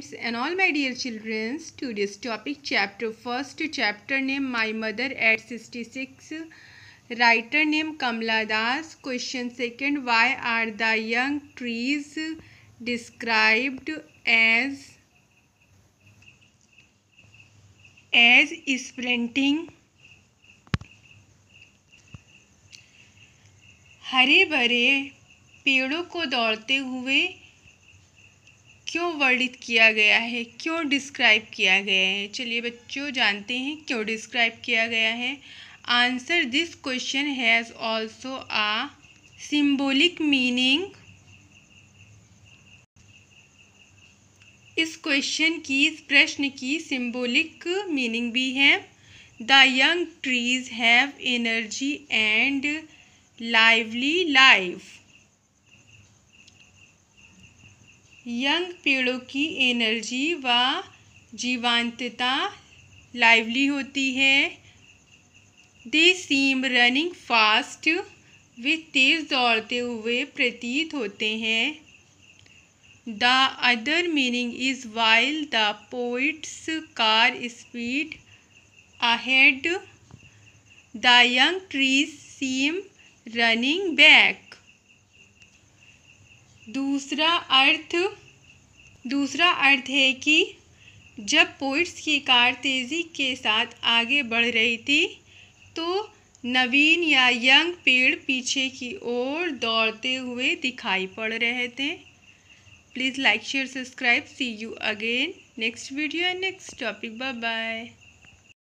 friends and all my dear childrens this topic chapter first chapter name my mother at sixty six writer name Kamala Das question second why are the young trees described as as sprinting हरे भरे पेड़ों को दौड़ते हुए क्यों वर्णित किया गया है क्यों डिस्क्राइब किया गया है चलिए बच्चों जानते हैं क्यों डिस्क्राइब किया गया है answer this question has also a symbolic meaning इस क्वेश्चन की इस प्रश्न की सिम्बोलिक मीनिंग भी है the young trees have energy and lively life young पेड़ों की एनर्जी व जीवांतता लाइवली होती है दे सीम रनिंग फास्ट वे तेज़ दौड़ते हुए प्रतीत होते हैं the other meaning is while the poet's car speed ahead the young trees seem running back दूसरा अर्थ दूसरा अर्थ है कि जब पोइट्स की कार तेज़ी के साथ आगे बढ़ रही थी तो नवीन या यंग पेड़ पीछे की ओर दौड़ते हुए दिखाई पड़ रहे थे please like share subscribe see you again next video and next topic bye bye